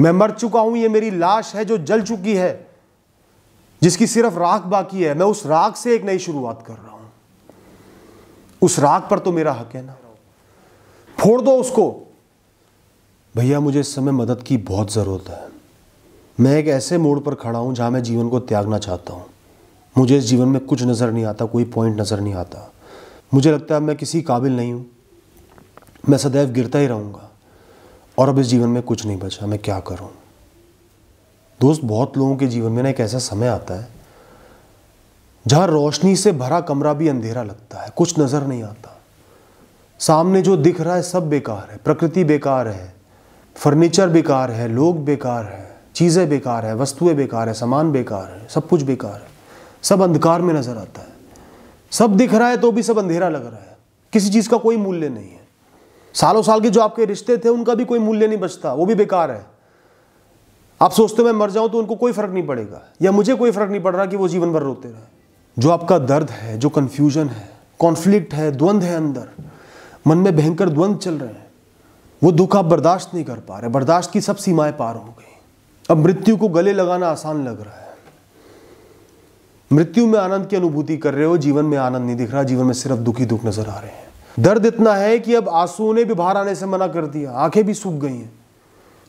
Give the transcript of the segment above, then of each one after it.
मैं मर चुका हूं ये मेरी लाश है जो जल चुकी है जिसकी सिर्फ राख बाकी है मैं उस राख से एक नई शुरुआत कर रहा हूं उस राख पर तो मेरा हक है ना फोड़ दो उसको भैया मुझे इस समय मदद की बहुत ज़रूरत है मैं एक ऐसे मोड़ पर खड़ा हूं जहां मैं जीवन को त्यागना चाहता हूं मुझे इस जीवन में कुछ नज़र नहीं आता कोई पॉइंट नज़र नहीं आता मुझे लगता है मैं किसी काबिल नहीं हूं मैं सदैव गिरता ही रहूंगा और अब इस जीवन में कुछ नहीं बचा मैं क्या करूं दोस्त बहुत लोगों के जीवन में ना एक ऐसा समय आता है जहां रोशनी से भरा कमरा भी अंधेरा लगता है कुछ नज़र नहीं आता सामने जो दिख रहा है सब बेकार है प्रकृति बेकार है फर्नीचर बेकार है लोग बेकार है चीज़ें बेकार है वस्तुएं बेकार है सामान बेकार है सब कुछ बेकार है सब अंधकार में नज़र आता है सब दिख रहा है तो भी सब अंधेरा लग रहा है किसी चीज़ का कोई मूल्य नहीं है सालों साल के जो आपके रिश्ते थे उनका भी कोई मूल्य नहीं बचता वो भी बेकार है आप सोचते हो मैं मर जाऊं तो उनको कोई फर्क नहीं पड़ेगा या मुझे कोई फर्क नहीं पड़ रहा कि वो जीवन भर रोते रहे जो आपका दर्द है जो कन्फ्यूजन है कॉन्फ्लिक्ट है द्वंद्व है अंदर मन में भयंकर द्वंद्व चल रहे हैं वो दुख आप बर्दाश्त नहीं कर पा रहे बर्दाश्त की सब सीमाएं पार हो गई अब मृत्यु को गले लगाना आसान लग रहा है मृत्यु में आनंद की अनुभूति कर रहे हो जीवन में आनंद नहीं दिख रहा जीवन में सिर्फ दुखी दुख नजर आ रहे हैं दर्द इतना है कि अब आंसुओं ने भी बाहर आने से मना कर दिया आंखें भी सूख गई हैं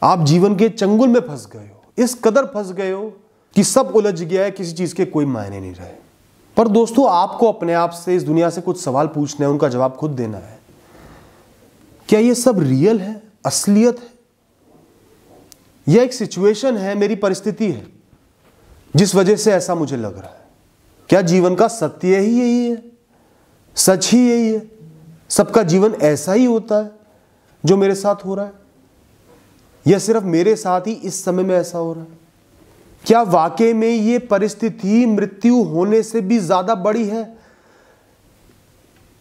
आप जीवन के चंगुल में फंस गए हो इस कदर फंस गए हो कि सब उलझ गया है किसी चीज़ के कोई मायने नहीं रहे पर दोस्तों आपको अपने आप से इस दुनिया से कुछ सवाल पूछने हैं उनका जवाब खुद देना है क्या ये सब रियल है असलियत है यह एक सिचुएशन है मेरी परिस्थिति है जिस वजह से ऐसा मुझे लग रहा है क्या जीवन का सत्य ही यही है सच ही यही है सबका जीवन ऐसा ही होता है जो मेरे साथ हो रहा है या सिर्फ मेरे साथ ही इस समय में ऐसा हो रहा है क्या वाकई में ये परिस्थिति मृत्यु होने से भी ज्यादा बड़ी है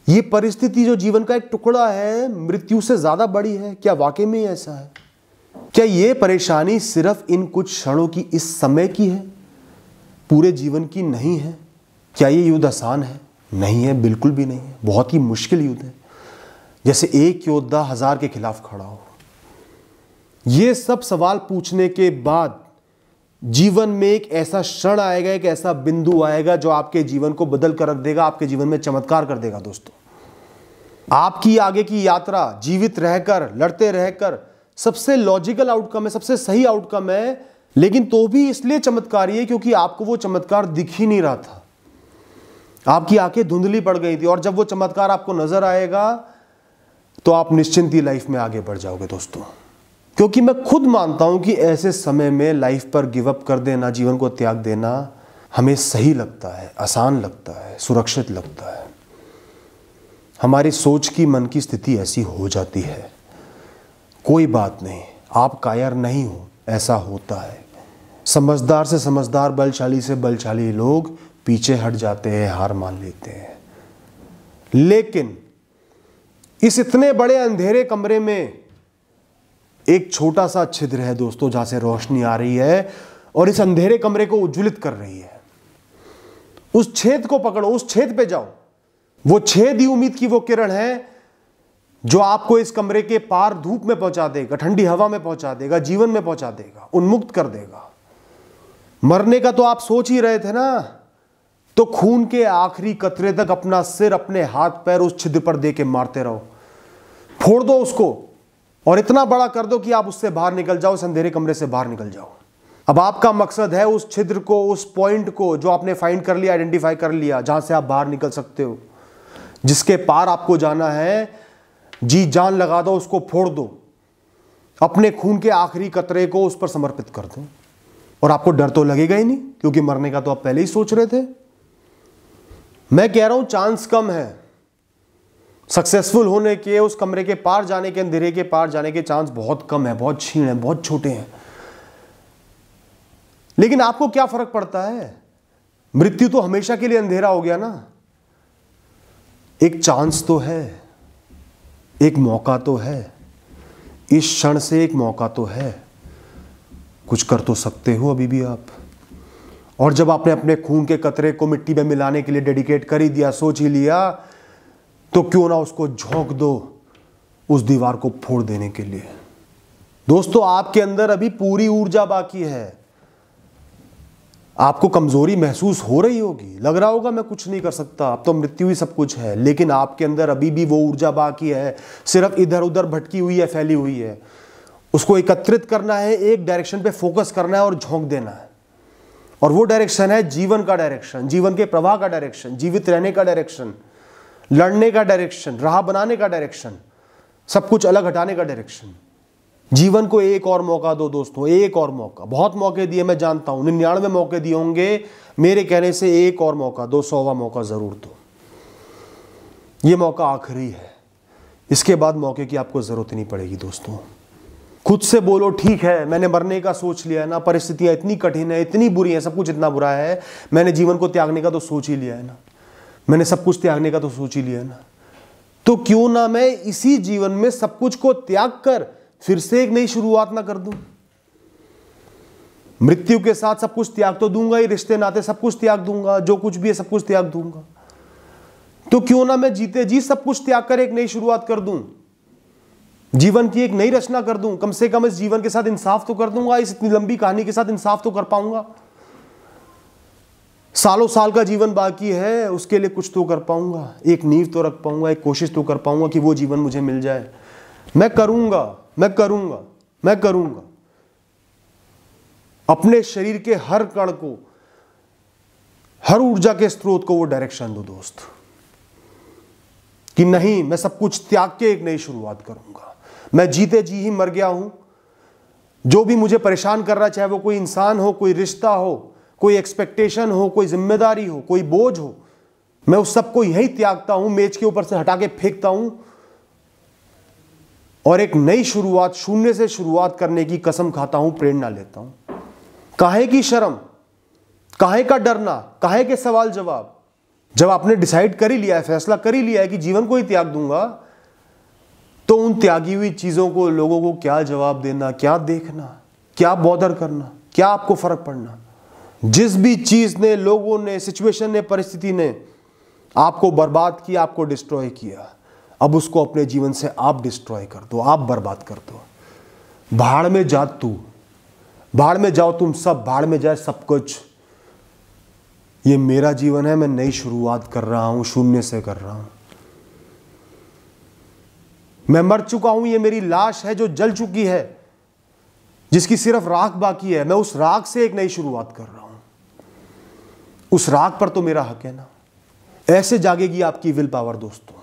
ये परिस्थिति जो जीवन का एक टुकड़ा है मृत्यु से ज्यादा बड़ी है क्या वाकई में ऐसा है क्या ये परेशानी सिर्फ इन कुछ क्षणों की इस समय की है पूरे जीवन की नहीं है क्या ये युद्ध आसान है नहीं है बिल्कुल भी नहीं है बहुत ही मुश्किल युद्ध है जैसे एक योद्धा हजार के खिलाफ खड़ा हो यह सब सवाल पूछने के बाद जीवन में एक ऐसा क्षण आएगा एक ऐसा बिंदु आएगा जो आपके जीवन को बदल कर रख देगा आपके जीवन में चमत्कार कर देगा दोस्तों आपकी आगे की यात्रा जीवित रहकर लड़ते रहकर सबसे लॉजिकल आउटकम है सबसे सही आउटकम है लेकिन तो भी इसलिए चमत्कारी है क्योंकि आपको वो चमत्कार दिख ही नहीं रहा था आपकी आंखें धुंधली पड़ गई थी और जब वो चमत्कार आपको नजर आएगा तो आप निश्चिंत ही लाइफ में आगे बढ़ जाओगे दोस्तों क्योंकि मैं खुद मानता हूं कि ऐसे समय में लाइफ पर गिव अप कर देना जीवन को त्याग देना हमें सही लगता है आसान लगता है सुरक्षित लगता है हमारी सोच की मन की स्थिति ऐसी हो जाती है कोई बात नहीं आप कायर नहीं हो ऐसा होता है समझदार से समझदार बलशाली से बलशाली लोग पीछे हट जाते हैं हार मान लेते हैं लेकिन इस इतने बड़े अंधेरे कमरे में एक छोटा सा छिद्र है दोस्तों जहां से रोशनी आ रही है और इस अंधेरे कमरे को उज्ज्वलित कर रही है उस छेद को पकड़ो उस छेद पे जाओ वो छेद ही उम्मीद की वो किरण है जो आपको इस कमरे के पार धूप में पहुंचा देगा ठंडी हवा में पहुंचा देगा जीवन में पहुंचा देगा उन्मुक्त कर देगा मरने का तो आप सोच ही रहे थे ना तो खून के आखिरी कतरे तक अपना सिर अपने हाथ पैर उस छिद्र पर दे के मारते रहो फोड़ दो उसको और इतना बड़ा कर दो कि आप उससे बाहर निकल जाओ अंधेरे कमरे से बाहर निकल जाओ अब आपका मकसद है उस छिद्र को उस पॉइंट को जो आपने फाइंड कर लिया आइडेंटिफाई कर लिया जहां से आप बाहर निकल सकते हो जिसके पार आपको जाना है जी जान लगा दो उसको फोड़ दो अपने खून के आखिरी कतरे को उस पर समर्पित कर दो और आपको डर तो लगेगा ही नहीं क्योंकि मरने का तो आप पहले ही सोच रहे थे मैं कह रहा हूं चांस कम है सक्सेसफुल होने के उस कमरे के पार जाने के अंधेरे के पार जाने के चांस बहुत कम है बहुत छीण है बहुत छोटे हैं लेकिन आपको क्या फर्क पड़ता है मृत्यु तो हमेशा के लिए अंधेरा हो गया ना एक चांस तो है एक मौका तो है इस क्षण से एक मौका तो है कुछ कर तो सकते हो अभी भी आप और जब आपने अपने खून के कतरे को मिट्टी में मिलाने के लिए डेडिकेट कर ही दिया सोच ही लिया तो क्यों ना उसको झोंक दो उस दीवार को फोड़ देने के लिए दोस्तों आपके अंदर अभी पूरी ऊर्जा बाकी है आपको कमजोरी महसूस हो रही होगी लग रहा होगा मैं कुछ नहीं कर सकता अब तो मृत्यु ही सब कुछ है लेकिन आपके अंदर अभी भी वो ऊर्जा बाकी है सिर्फ इधर उधर भटकी हुई है फैली हुई है उसको एकत्रित करना है एक डायरेक्शन पे फोकस करना है और झोंक देना है और वो डायरेक्शन है जीवन का डायरेक्शन जीवन के प्रवाह का डायरेक्शन जीवित रहने का डायरेक्शन लड़ने का डायरेक्शन राह बनाने का डायरेक्शन सब कुछ अलग हटाने का डायरेक्शन जीवन को एक और मौका दो दोस्तों एक और मौका बहुत मौके दिए मैं जानता हूं निन्यानवे मौके दिए होंगे मेरे कहने से एक और मौका दो सौवा मौका जरूर दो ये मौका आखिरी है इसके बाद मौके की आपको ज़रूरत नहीं पड़ेगी दोस्तों खुद से बोलो ठीक है मैंने मरने का सोच लिया है ना परिस्थितियां इतनी कठिन है इतनी बुरी है सब कुछ इतना बुरा है मैंने जीवन को त्यागने का तो सोच ही लिया है ना मैंने सब कुछ त्यागने का तो सोच ही लिया है ना तो क्यों ना मैं इसी जीवन में सब कुछ को त्याग कर फिर से एक नई शुरुआत ना कर दूं मृत्यु के साथ सब कुछ त्याग तो दूंगा ही रिश्ते नाते सब कुछ त्याग दूंगा जो कुछ भी है सब कुछ त्याग दूंगा तो क्यों ना मैं जीते जी सब कुछ त्याग कर एक नई शुरुआत कर दूं जीवन की एक नई रचना कर दूं कम से कम इस जीवन के साथ इंसाफ तो कर दूंगा इस इतनी लंबी कहानी के साथ इंसाफ तो कर पाऊंगा सालों साल का जीवन बाकी है उसके लिए कुछ तो कर पाऊंगा एक नींव तो रख पाऊंगा एक कोशिश तो कर पाऊंगा कि वो जीवन मुझे मिल जाए मैं करूंगा मैं करूंगा मैं करूंगा अपने शरीर के हर कण को हर ऊर्जा के स्रोत को वो डायरेक्शन दो दोस्त कि नहीं मैं सब कुछ त्याग के एक नई शुरुआत करूंगा मैं जीते जी ही मर गया हूं जो भी मुझे परेशान कर रहा चाहे वो कोई इंसान हो कोई रिश्ता हो कोई एक्सपेक्टेशन हो कोई जिम्मेदारी हो कोई बोझ हो मैं उस सबको यही त्यागता हूं मेज के ऊपर से हटा के फेंकता हूं और एक नई शुरुआत शून्य से शुरुआत करने की कसम खाता हूं प्रेरणा लेता हूं काहे की शर्म काहे का डरना काहे के सवाल जवाब जब आपने डिसाइड कर ही लिया है फैसला कर ही लिया है कि जीवन को ही त्याग दूंगा तो उन त्यागी हुई चीज़ों को लोगों को क्या जवाब देना क्या देखना क्या बॉदर करना क्या आपको फ़र्क पड़ना जिस भी चीज़ ने लोगों ने सिचुएशन ने परिस्थिति ने आपको बर्बाद किया आपको डिस्ट्रॉय किया अब उसको अपने जीवन से आप डिस्ट्रॉय कर दो आप बर्बाद कर दो भाड़ में जा तू भाड़ में जाओ तुम सब भाड़ में जाए सब कुछ ये मेरा जीवन है मैं नई शुरुआत कर रहा हूं शून्य से कर रहा हूं मैं मर चुका हूं ये मेरी लाश है जो जल चुकी है जिसकी सिर्फ राख बाकी है मैं उस राख से एक नई शुरुआत कर रहा हूं उस राख पर तो मेरा हक है ना ऐसे जागेगी आपकी विल पावर दोस्तों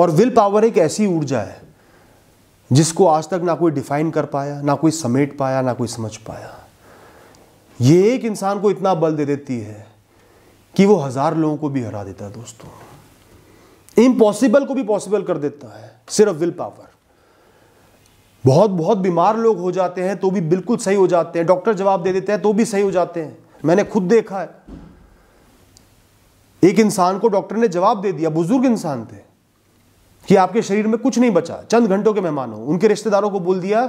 और विल पावर एक ऐसी ऊर्जा है जिसको आज तक ना कोई डिफाइन कर पाया ना कोई समेट पाया ना कोई समझ पाया ये एक इंसान को इतना बल दे देती है कि वो हज़ार लोगों को भी हरा देता है दोस्तों इम्पॉसिबल को भी पॉसिबल कर देता है सिर्फ विल पावर बहुत बहुत बीमार लोग हो जाते हैं तो भी बिल्कुल सही हो जाते हैं डॉक्टर जवाब दे देते हैं तो भी सही हो जाते हैं मैंने खुद देखा है एक इंसान को डॉक्टर ने जवाब दे दिया बुजुर्ग इंसान थे कि आपके शरीर में कुछ नहीं बचा चंद घंटों के मेहमान हो उनके रिश्तेदारों को बोल दिया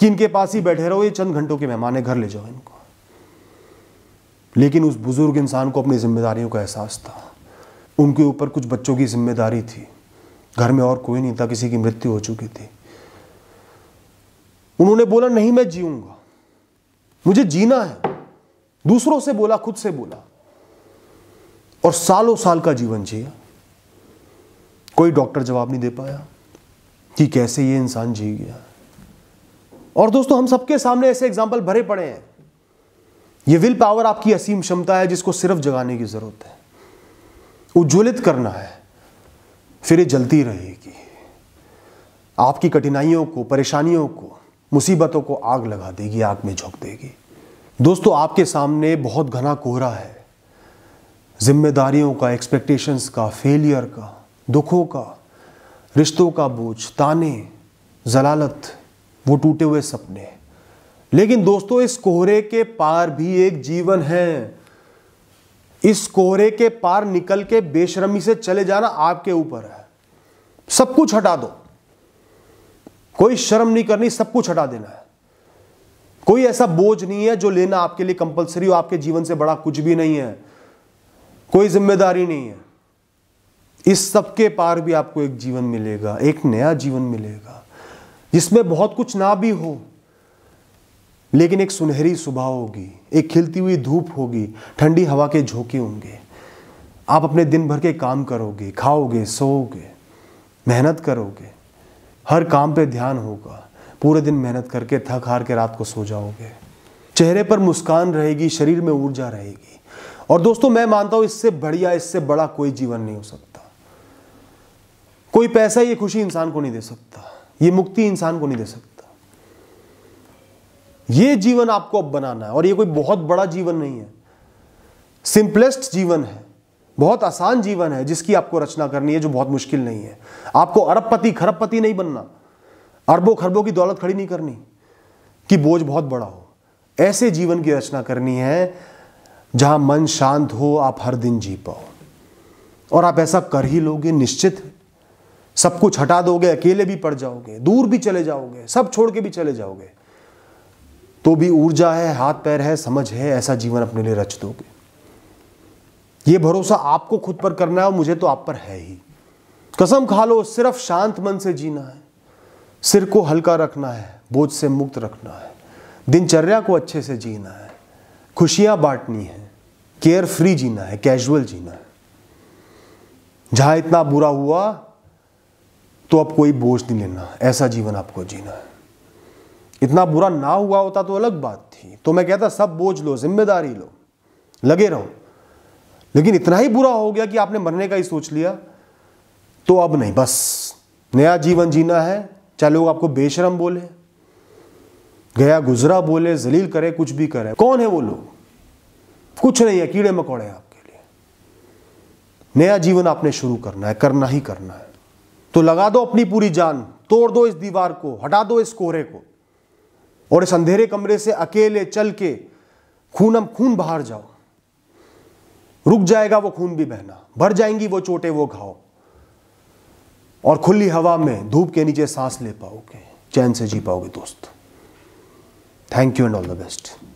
कि इनके पास ही बैठे रहो ये चंद घंटों के मेहमान है घर ले जाओ इनको लेकिन उस बुजुर्ग इंसान को अपनी जिम्मेदारियों का एहसास था उनके ऊपर कुछ बच्चों की जिम्मेदारी थी घर में और कोई नहीं था किसी की मृत्यु हो चुकी थी उन्होंने बोला नहीं मैं जीऊंगा मुझे जीना है दूसरों से बोला खुद से बोला और सालों साल का जीवन जिया कोई डॉक्टर जवाब नहीं दे पाया कि कैसे ये इंसान जी गया और दोस्तों हम सबके सामने ऐसे एग्जाम्पल भरे पड़े हैं ये विल पावर आपकी असीम क्षमता है जिसको सिर्फ जगाने की जरूरत है उज्ज्वलित करना है फिर ये जलती रहेगी आपकी कठिनाइयों को परेशानियों को मुसीबतों को आग लगा देगी आग में झोंक देगी दोस्तों आपके सामने बहुत घना कोहरा है जिम्मेदारियों का एक्सपेक्टेशंस का फेलियर का दुखों का रिश्तों का बोझ ताने जलालत वो टूटे हुए सपने लेकिन दोस्तों इस कोहरे के पार भी एक जीवन है इस कोहरे के पार निकल के बेशरमी से चले जाना आपके ऊपर है सब कुछ हटा दो कोई शर्म नहीं करनी सब कुछ हटा देना है कोई ऐसा बोझ नहीं है जो लेना आपके लिए कंपलसरी हो आपके जीवन से बड़ा कुछ भी नहीं है कोई जिम्मेदारी नहीं है इस सब के पार भी आपको एक जीवन मिलेगा एक नया जीवन मिलेगा जिसमें बहुत कुछ ना भी हो लेकिन एक सुनहरी सुबह होगी एक खिलती हुई धूप होगी ठंडी हवा के झोंके होंगे आप अपने दिन भर के काम करोगे खाओगे सोओगे मेहनत करोगे हर काम पे ध्यान होगा पूरे दिन मेहनत करके थक हार के रात को सो जाओगे चेहरे पर मुस्कान रहेगी शरीर में ऊर्जा रहेगी और दोस्तों मैं मानता हूं इससे बढ़िया इससे बड़ा कोई जीवन नहीं हो सकता कोई पैसा ये खुशी इंसान को नहीं दे सकता ये मुक्ति इंसान को नहीं दे सकता ये जीवन आपको अब बनाना है और ये कोई बहुत बड़ा जीवन नहीं है सिंपलेस्ट जीवन है बहुत आसान जीवन है जिसकी आपको रचना करनी है जो बहुत मुश्किल नहीं है आपको अरबपति खरबपति नहीं बनना अरबों खरबों की दौलत खड़ी नहीं करनी कि बोझ बहुत बड़ा हो ऐसे जीवन की रचना करनी है जहां मन शांत हो आप हर दिन जी पाओ और आप ऐसा कर ही लोगे निश्चित सब कुछ हटा दोगे अकेले भी पड़ जाओगे दूर भी चले जाओगे सब छोड़ के भी चले जाओगे तो भी ऊर्जा है हाथ पैर है समझ है ऐसा जीवन अपने लिए रच दोगे ये भरोसा आपको खुद पर करना है और मुझे तो आप पर है ही कसम खा लो सिर्फ शांत मन से जीना है सिर को हल्का रखना है बोझ से मुक्त रखना है दिनचर्या को अच्छे से जीना है खुशियां बांटनी है केयर फ्री जीना है कैजुअल जीना है जहां इतना बुरा हुआ तो अब कोई बोझ नहीं लेना ऐसा जीवन आपको जीना है इतना बुरा ना हुआ होता तो अलग बात थी तो मैं कहता सब बोझ लो जिम्मेदारी लो लगे रहो लेकिन इतना ही बुरा हो गया कि आपने मरने का ही सोच लिया तो अब नहीं बस नया जीवन जीना है चाहे लोग आपको बेशरम बोले गया गुजरा बोले जलील करे कुछ भी करे कौन है वो लोग कुछ नहीं है कीड़े मकोड़े आपके लिए नया जीवन आपने शुरू करना है करना ही करना है तो लगा दो अपनी पूरी जान तोड़ दो इस दीवार को हटा दो इस कोहरे को और इस अंधेरे कमरे से अकेले चल के खूनम खून बाहर जाओ रुक जाएगा वो खून भी बहना भर जाएंगी वो चोटे वो घाव और खुली हवा में धूप के नीचे सांस ले पाओगे चैन से जी पाओगे दोस्त thank you and all the best